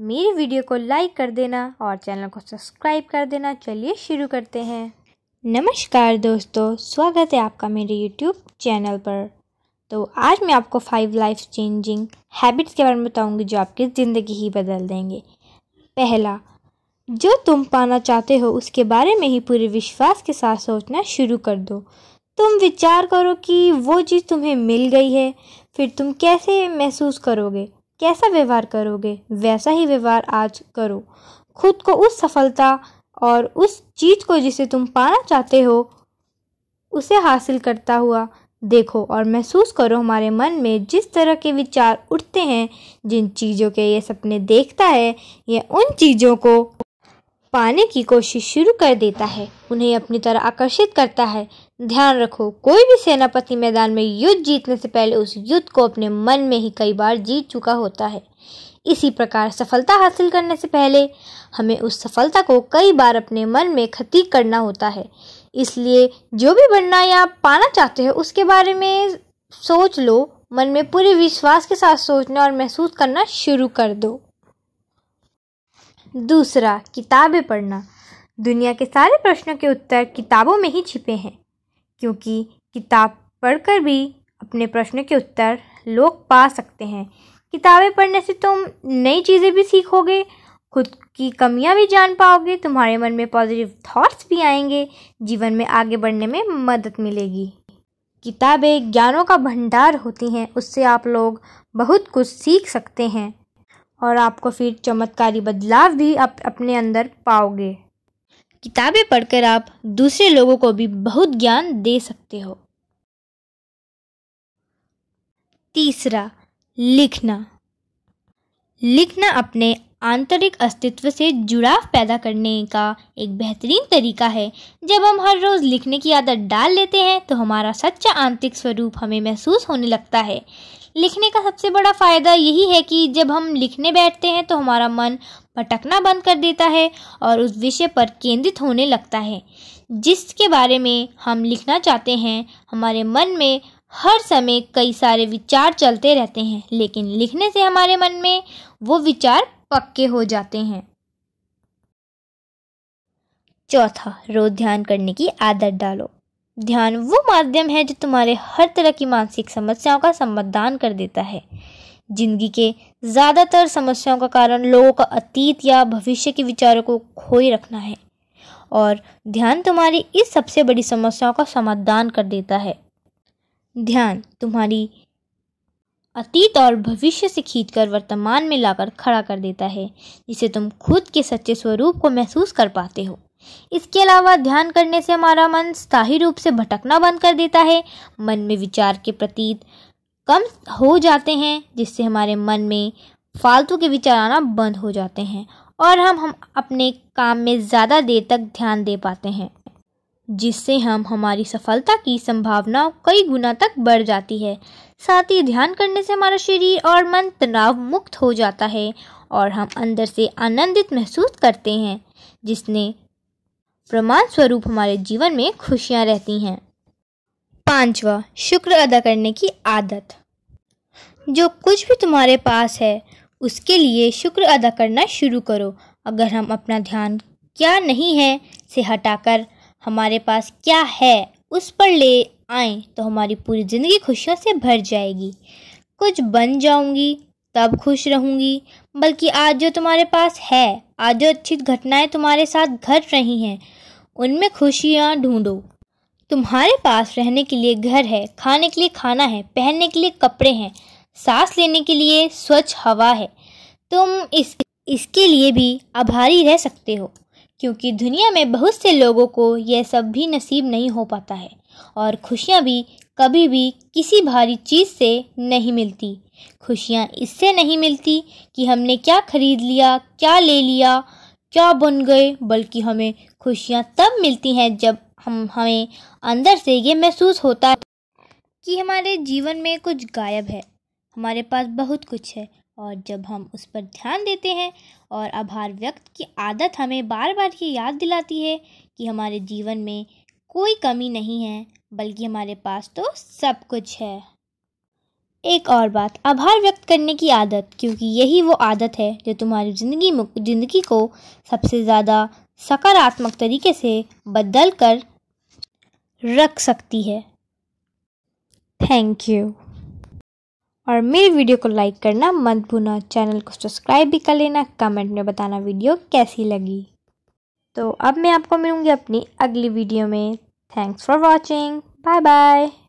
मेरी वीडियो को लाइक कर देना और चैनल को सब्सक्राइब कर देना चलिए शुरू करते हैं नमस्कार दोस्तों स्वागत है आपका मेरे यूट्यूब चैनल पर तो आज मैं आपको फाइव लाइफ चेंजिंग हैबिट्स के बारे में बताऊंगी जो आपकी ज़िंदगी ही बदल देंगे पहला जो तुम पाना चाहते हो उसके बारे में ही पूरे विश्वास के साथ सोचना शुरू कर दो तुम विचार करो कि वो चीज़ तुम्हें मिल गई है फिर तुम कैसे महसूस करोगे कैसा व्यवहार करोगे वैसा ही व्यवहार आज करो खुद को उस सफलता और उस चीज़ को जिसे तुम पाना चाहते हो उसे हासिल करता हुआ देखो और महसूस करो हमारे मन में जिस तरह के विचार उठते हैं जिन चीज़ों के ये सपने देखता है ये उन चीज़ों को पाने की कोशिश शुरू कर देता है उन्हें अपनी तरह आकर्षित करता है ध्यान रखो कोई भी सेनापति मैदान में युद्ध जीतने से पहले उस युद्ध को अपने मन में ही कई बार जीत चुका होता है इसी प्रकार सफलता हासिल करने से पहले हमें उस सफलता को कई बार अपने मन में खतीक करना होता है इसलिए जो भी बनना या पाना चाहते हो उसके बारे में सोच लो मन में पूरे विश्वास के साथ सोचना और महसूस करना शुरू कर दो दूसरा किताबें पढ़ना दुनिया के सारे प्रश्नों के उत्तर किताबों में ही छिपे हैं क्योंकि किताब पढ़कर भी अपने प्रश्नों के उत्तर लोग पा सकते हैं किताबें पढ़ने से तुम नई चीज़ें भी सीखोगे खुद की कमियां भी जान पाओगे तुम्हारे मन में पॉजिटिव थॉट्स भी आएंगे जीवन में आगे बढ़ने में मदद मिलेगी किताबें ज्ञानों का भंडार होती हैं उससे आप लोग बहुत कुछ सीख सकते हैं और आपको फिर चमत्कारी बदलाव भी आप अपने अंदर पाओगे किताबें पढ़कर आप दूसरे लोगों को भी बहुत ज्ञान दे सकते हो तीसरा लिखना लिखना अपने आंतरिक अस्तित्व से जुड़ाव पैदा करने का एक बेहतरीन तरीका है जब हम हर रोज़ लिखने की आदत डाल लेते हैं तो हमारा सच्चा आंतरिक स्वरूप हमें महसूस होने लगता है लिखने का सबसे बड़ा फ़ायदा यही है कि जब हम लिखने बैठते हैं तो हमारा मन भटकना बंद कर देता है और उस विषय पर केंद्रित होने लगता है जिसके बारे में हम लिखना चाहते हैं हमारे मन में हर समय कई सारे विचार चलते रहते हैं लेकिन लिखने से हमारे मन में वो विचार पक्के हो जाते हैं चौथा रोज ध्यान करने की आदत डालो ध्यान वो माध्यम है जो तुम्हारे हर तरह की मानसिक समस्याओं का समाधान कर देता है जिंदगी के ज़्यादातर समस्याओं का कारण लोगों का अतीत या भविष्य के विचारों को खोए रखना है और ध्यान तुम्हारी इस सबसे बड़ी समस्याओं का समाधान कर देता है ध्यान तुम्हारी अतीत और भविष्य से खींचकर वर्तमान में लाकर खड़ा कर देता है जिसे तुम खुद के सच्चे स्वरूप को महसूस कर पाते हो इसके अलावा ध्यान करने से हमारा मन स्थायी रूप से भटकना बंद कर देता है मन में विचार के प्रतीत कम हो जाते हैं जिससे हमारे मन में फालतू के विचार आना बंद हो जाते हैं और हम हम अपने काम में ज़्यादा देर तक ध्यान दे पाते हैं जिससे हम हमारी सफलता की संभावना कई गुना तक बढ़ जाती है साथ ही ध्यान करने से हमारा शरीर और मन तनाव मुक्त हो जाता है और हम अंदर से आनंदित महसूस करते हैं जिसने प्रमाण स्वरूप हमारे जीवन में खुशियाँ रहती हैं पांचवा शुक्र अदा करने की आदत जो कुछ भी तुम्हारे पास है उसके लिए शुक्र अदा करना शुरू करो अगर हम अपना ध्यान क्या नहीं है से हटाकर हमारे पास क्या है उस पर ले आए तो हमारी पूरी ज़िंदगी खुशियों से भर जाएगी कुछ बन जाऊंगी तब खुश रहूंगी बल्कि आज जो तुम्हारे पास है आज जो अच्छी घटनाएं तुम्हारे साथ घट रही हैं उनमें खुशियाँ ढूंढो तुम्हारे पास रहने के लिए घर है खाने के लिए खाना है पहनने के लिए कपड़े हैं सांस लेने के लिए स्वच्छ हवा है तुम इस इसके लिए भी आभारी रह सकते हो क्योंकि दुनिया में बहुत से लोगों को यह सब भी नसीब नहीं हो पाता है और खुशियाँ भी कभी भी किसी भारी चीज़ से नहीं मिलती खुशियाँ इससे नहीं मिलती कि हमने क्या खरीद लिया क्या ले लिया क्या बन गए बल्कि हमें खुशियाँ तब मिलती हैं जब हम हमें अंदर से ये महसूस होता है कि हमारे जीवन में कुछ गायब है हमारे पास बहुत कुछ है और जब हम उस पर ध्यान देते हैं और आभार व्यक्त की आदत हमें बार बार ये याद दिलाती है कि हमारे जीवन में कोई कमी नहीं है बल्कि हमारे पास तो सब कुछ है एक और बात आभार व्यक्त करने की आदत क्योंकि यही वो आदत है जो तुम्हारी ज़िंदगी ज़िंदगी को सबसे ज़्यादा सकारात्मक तरीके से बदल कर रख सकती है थैंक यू और मेरी वीडियो को लाइक करना मत भूलना चैनल को सब्सक्राइब भी कर लेना कमेंट में बताना वीडियो कैसी लगी तो अब मैं आपको मिलूँगी अपनी अगली वीडियो में thanks for watching bye bye